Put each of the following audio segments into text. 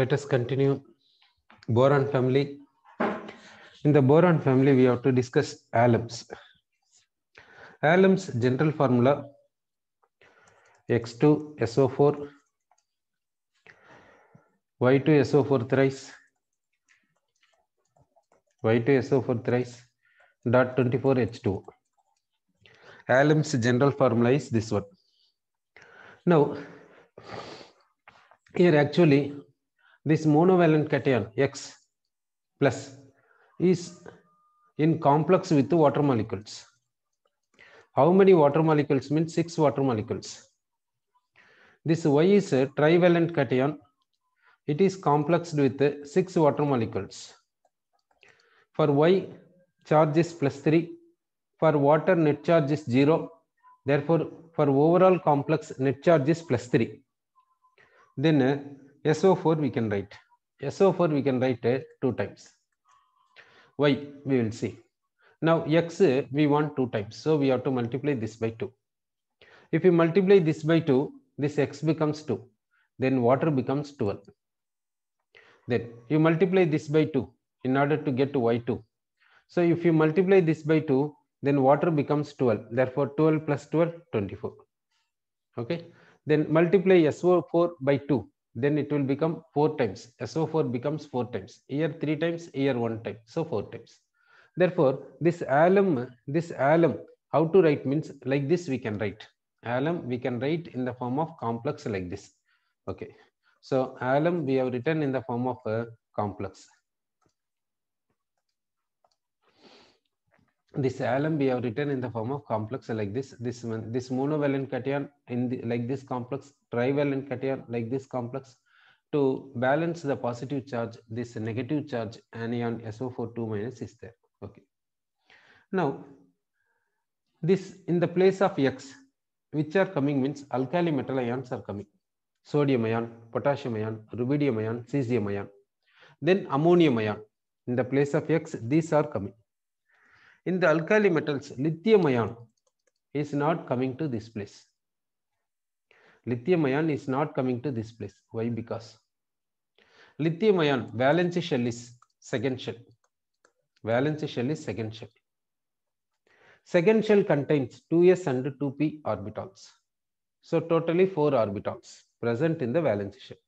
let us continue boron family. In the boron family, we have to discuss alums. Alums general formula X2 SO4 Y2 SO4 thrice Y2 SO4 thrice dot 24 H2. Alum's general formula is this one. Now, here actually this monovalent cation X plus is in complex with water molecules. How many water molecules means six water molecules. This Y is a trivalent cation. It is complexed with six water molecules. For Y, charge is plus three. For water, net charge is zero. Therefore, for overall complex, net charge is plus three. Then SO4 we can write. SO4 we can write uh, two times. Why? We will see. Now X uh, we want two times. So we have to multiply this by 2. If you multiply this by 2, this X becomes 2. Then water becomes 12. Then you multiply this by 2 in order to get to Y2. So if you multiply this by 2, then water becomes 12. Therefore 12 plus 12, 24. Okay. Then multiply SO4 by 2 then it will become four times. SO4 becomes four times. Here three times, here one time. So four times. Therefore, this alum, this alum, how to write means like this we can write. Alum we can write in the form of complex like this. Okay. So alum we have written in the form of a complex. this alum we have written in the form of complex like this this one this monovalent cation in the, like this complex trivalent cation like this complex to balance the positive charge this negative charge anion so four two minus is there okay now this in the place of x which are coming means alkali metal ions are coming sodium ion potassium ion rubidium ion cesium ion then ammonium ion in the place of x these are coming in the alkali metals, lithium ion is not coming to this place. Lithium ion is not coming to this place. Why? Because lithium ion valence shell is second shell. Valence shell is second shell. Second shell contains 2s and 2p orbitals. So totally four orbitals present in the valence shell.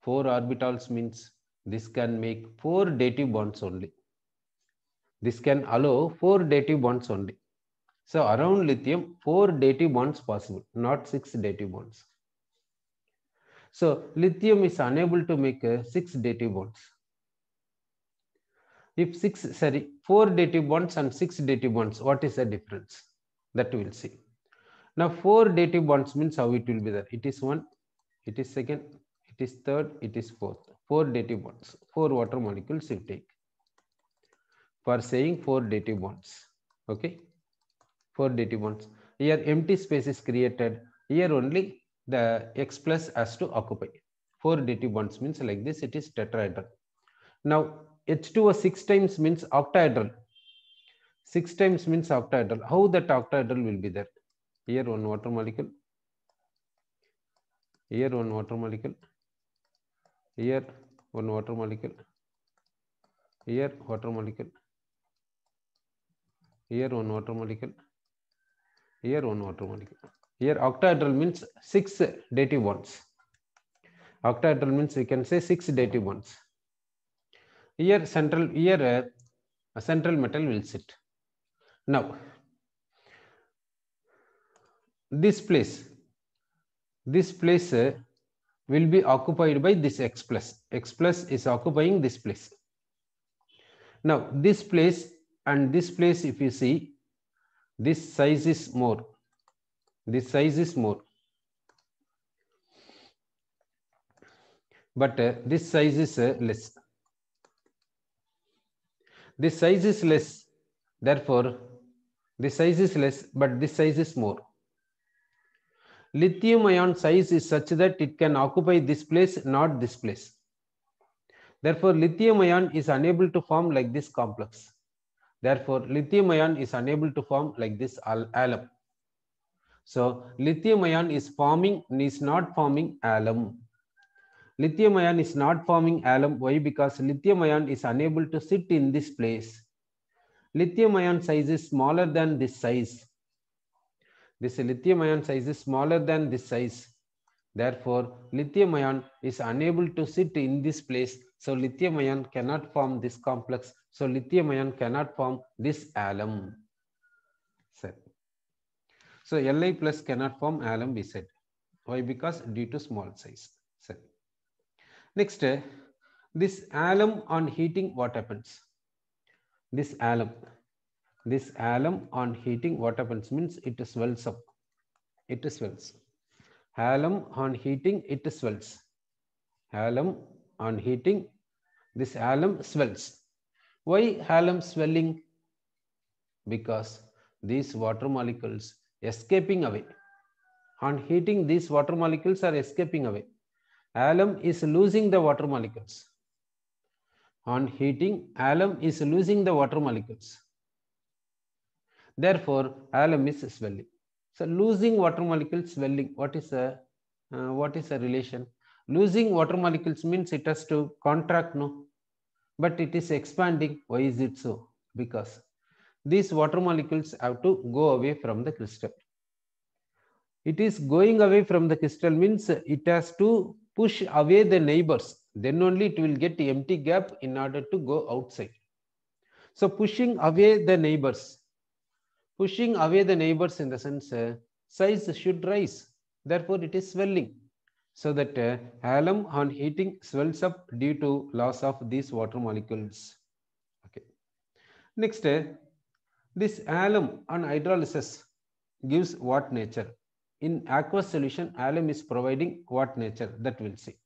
Four orbitals means this can make four dative bonds only. This can allow four dative bonds only. So around lithium, four dative bonds possible, not six dative bonds. So lithium is unable to make uh, six dative bonds. If six, sorry, four dative bonds and six dative bonds, what is the difference? That we will see. Now four dative bonds means how it will be there. It is one, it is second, it is third, it is fourth. Four dative bonds, four water molecules you take for saying four dative bonds. Okay, four dative bonds. Here empty space is created. Here only the x plus has to occupy. Four dative bonds means like this. It is tetrahedral. Now H2O six times means octahedral. Six times means octahedral. How that octahedral will be there? Here one water molecule. Here one water molecule. Here one water molecule. Here water molecule here one water molecule here one water molecule here octahedral means six dative bonds octahedral means we can say six dative bonds here central here uh, a central metal will sit now this place this place uh, will be occupied by this x plus x plus is occupying this place now this place and this place if you see this size is more this size is more but uh, this size is uh, less this size is less therefore this size is less but this size is more lithium ion size is such that it can occupy this place not this place therefore lithium ion is unable to form like this complex Therefore, lithium ion is unable to form like this alum. So, lithium ion is forming is not forming alum. Lithium ion is not forming alum. Why? Because lithium ion is unable to sit in this place. Lithium ion size is smaller than this size. This lithium ion size is smaller than this size. Therefore, lithium ion is unable to sit in this place so lithium ion cannot form this complex. So lithium ion cannot form this alum. Set. So Li plus cannot form alum, we said. Why? Because due to small size. Set. Next, this alum on heating, what happens? This alum. This alum on heating, what happens? Means it swells up. It swells. Alum on heating, it swells. Alum on heating, this alum swells. Why alum swelling? Because these water molecules escaping away. On heating, these water molecules are escaping away. Alum is losing the water molecules. On heating, alum is losing the water molecules. Therefore, alum is swelling. So losing water molecules swelling. What is a uh, what is a relation? Losing water molecules means it has to contract, no? But it is expanding. Why is it so? Because these water molecules have to go away from the crystal. It is going away from the crystal means it has to push away the neighbors. Then only it will get empty gap in order to go outside. So pushing away the neighbors, pushing away the neighbors in the sense size should rise. Therefore, it is swelling so that uh, alum on heating swells up due to loss of these water molecules. Okay. Next, uh, this alum on hydrolysis gives what nature? In aqueous solution, alum is providing what nature? That we'll see.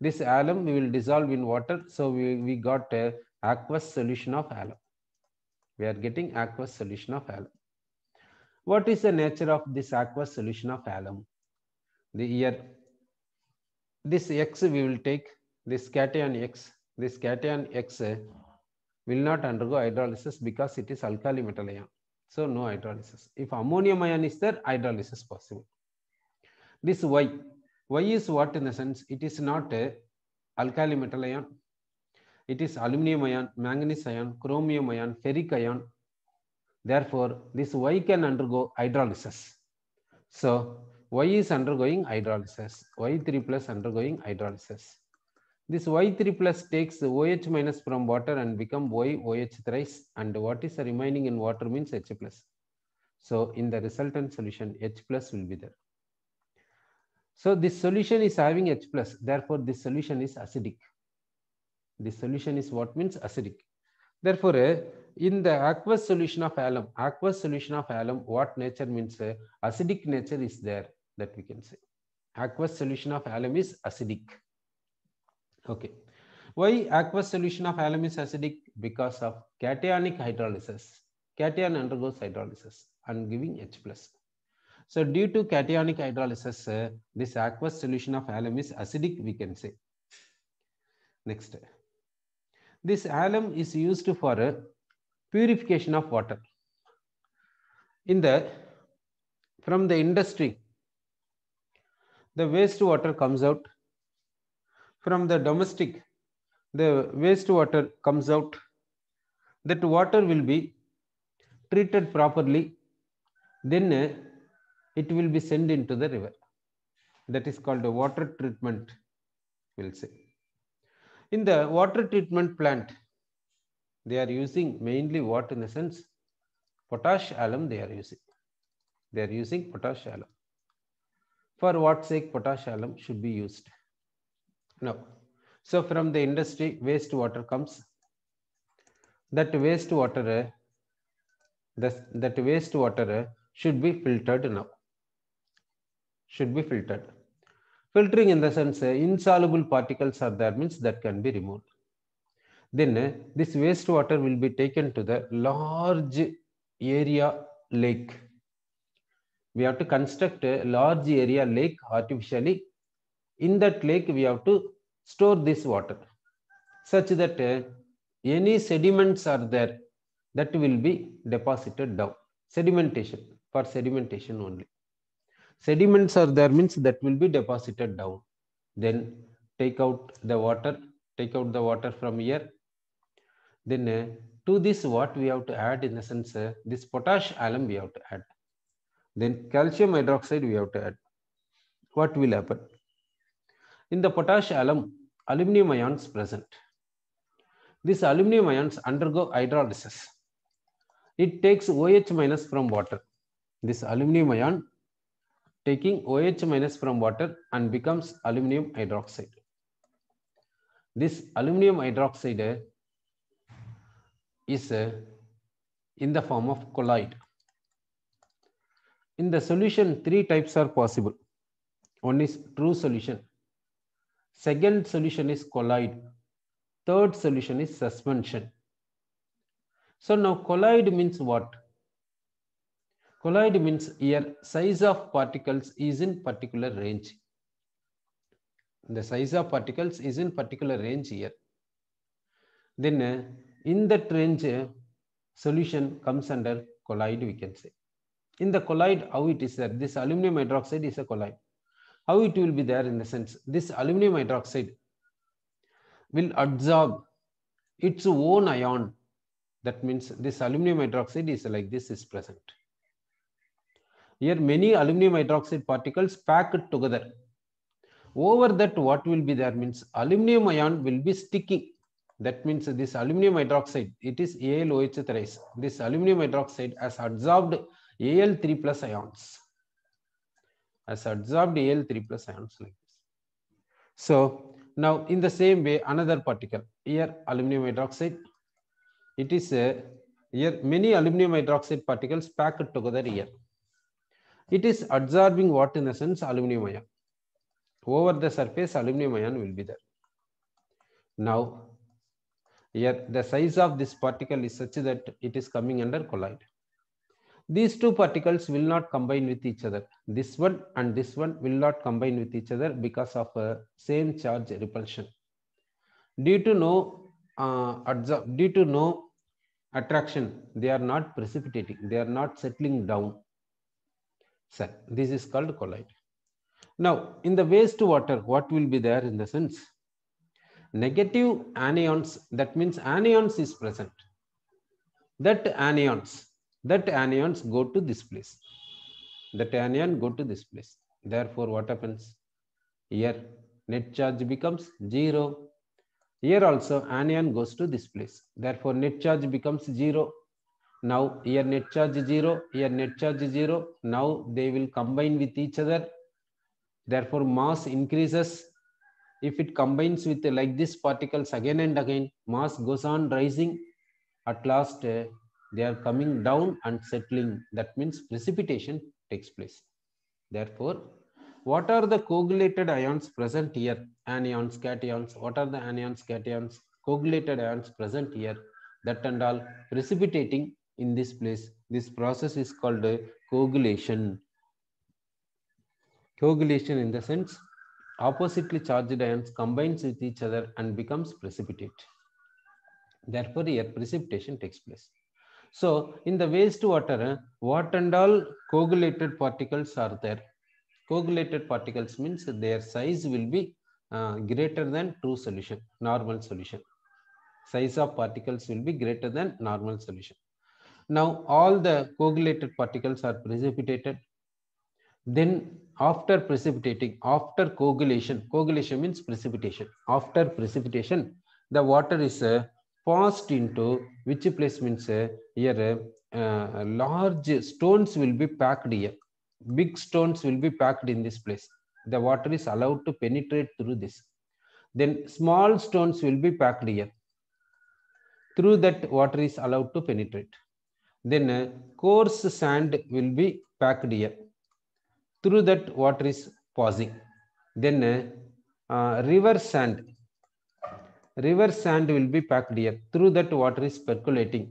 This alum we will dissolve in water. So we, we got a uh, aqueous solution of alum. We are getting aqueous solution of alum. What is the nature of this aqueous solution of alum? The year this X we will take, this cation X, this cation X will not undergo hydrolysis because it is alkali metal ion. So no hydrolysis. If ammonium ion is there, hydrolysis possible. This Y, Y is what in the sense, it is not a alkali metal ion. It is aluminum ion, manganese ion, chromium ion, ferric ion. Therefore, this Y can undergo hydrolysis. So Y is undergoing hydrolysis. Y3 plus undergoing hydrolysis. This Y3 plus takes OH minus from water and become YOH thrice. And what is remaining in water means H plus. So in the resultant solution, H plus will be there. So this solution is having H plus. Therefore, this solution is acidic. This solution is what means acidic. Therefore, in the aqueous solution of alum, aqueous solution of alum, what nature means acidic nature is there that we can say. Aqueous solution of alum is acidic. Okay. Why aqueous solution of alum is acidic? Because of cationic hydrolysis. Cation undergoes hydrolysis and giving H+. plus. So due to cationic hydrolysis, uh, this aqueous solution of alum is acidic, we can say. Next. This alum is used for uh, purification of water. In the, from the industry, the wastewater comes out. From the domestic, the wastewater comes out. That water will be treated properly. Then uh, it will be sent into the river. That is called a water treatment, we'll say. In the water treatment plant, they are using mainly what in the sense? Potash alum they are using. They are using potash alum for what sake potash alum should be used. Now, so from the industry waste water comes. That waste water, that waste water should be filtered now. Should be filtered. Filtering in the sense insoluble particles are there means that can be removed. Then this waste water will be taken to the large area lake we have to construct a large area lake artificially. In that lake, we have to store this water such that uh, any sediments are there that will be deposited down. Sedimentation, for sedimentation only. Sediments are there means that will be deposited down. Then take out the water, take out the water from here. Then uh, to this what we have to add in the sense uh, this potash alum we have to add. Then calcium hydroxide we have to add. What will happen? In the potash alum, aluminum ions present. These aluminum ions undergo hydrolysis. It takes OH minus from water. This aluminum ion taking OH minus from water and becomes aluminum hydroxide. This aluminum hydroxide is uh, in the form of colloid. In the solution, three types are possible. One is true solution. Second solution is colloid. Third solution is suspension. So now colloid means what? Colloid means here size of particles is in particular range. The size of particles is in particular range here. Then uh, in that range, uh, solution comes under colloid we can say. In the colloid, how it is there? This aluminum hydroxide is a colloid? How it will be there in the sense, this aluminum hydroxide will absorb its own ion. That means this aluminum hydroxide is like this is present. Here many aluminum hydroxide particles packed together. Over that what will be there means aluminum ion will be sticking. That means this aluminum hydroxide, it is ALOH thrice. This aluminum hydroxide has absorbed. Al3 plus ions as adsorbed Al3 plus ions like this. So now in the same way, another particle here aluminum hydroxide. It is a here many aluminum hydroxide particles packed together here. It is adsorbing what in the sense aluminum ion. Over the surface aluminum ion will be there. Now here the size of this particle is such that it is coming under collide these two particles will not combine with each other. This one and this one will not combine with each other because of a same charge repulsion. Due to no uh, due to no attraction, they are not precipitating, they are not settling down. So this is called collide. Now, in the waste water, what will be there in the sense? Negative anions, that means anions is present. That anions, that anions go to this place that anion go to this place therefore what happens here net charge becomes zero here also anion goes to this place therefore net charge becomes zero now here net charge zero here net charge zero now they will combine with each other therefore mass increases if it combines with like this particles again and again mass goes on rising at last they are coming down and settling. That means precipitation takes place. Therefore, what are the coagulated ions present here? Anions, cations. What are the anions, cations, coagulated ions present here? That and all precipitating in this place. This process is called coagulation. Coagulation in the sense oppositely charged ions combines with each other and becomes precipitate. Therefore, here precipitation takes place. So in the wastewater, eh, what and all coagulated particles are there? Coagulated particles means their size will be uh, greater than true solution, normal solution. Size of particles will be greater than normal solution. Now all the coagulated particles are precipitated. Then after precipitating, after coagulation, coagulation means precipitation. After precipitation, the water is uh, passed into which place means eh, here uh, large stones will be packed here. Big stones will be packed in this place. The water is allowed to penetrate through this. Then small stones will be packed here. Through that water is allowed to penetrate. Then uh, coarse sand will be packed here. Through that water is passing. Then uh, river sand river sand will be packed here. Through that water is percolating.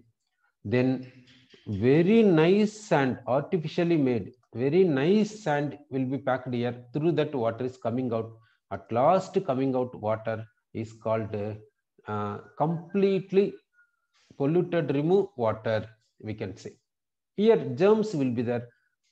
Then very nice sand, artificially made, very nice sand will be packed here. Through that water is coming out. At last coming out water is called uh, completely polluted remove water, we can say. Here germs will be there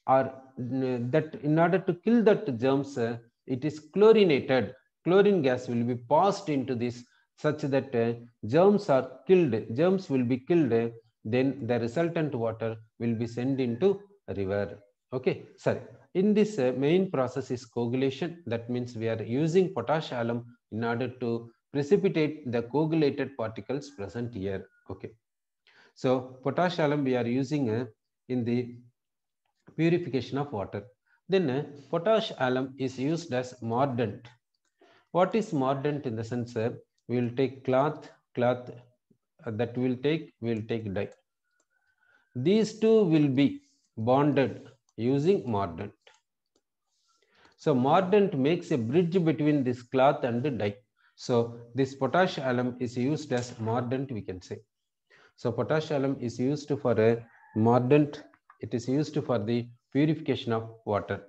or that in order to kill that germs, uh, it is chlorinated. Chlorine gas will be passed into this such that uh, germs are killed, germs will be killed, then the resultant water will be sent into river. Okay, sorry. In this uh, main process is coagulation. That means we are using potash alum in order to precipitate the coagulated particles present here. Okay. So potash alum we are using uh, in the purification of water. Then uh, potash alum is used as mordant. What is mordant in the sense uh, will take cloth cloth that will take will take dye these two will be bonded using mordant so mordant makes a bridge between this cloth and the dye so this potash alum is used as mordant we can say so potash alum is used for a mordant it is used for the purification of water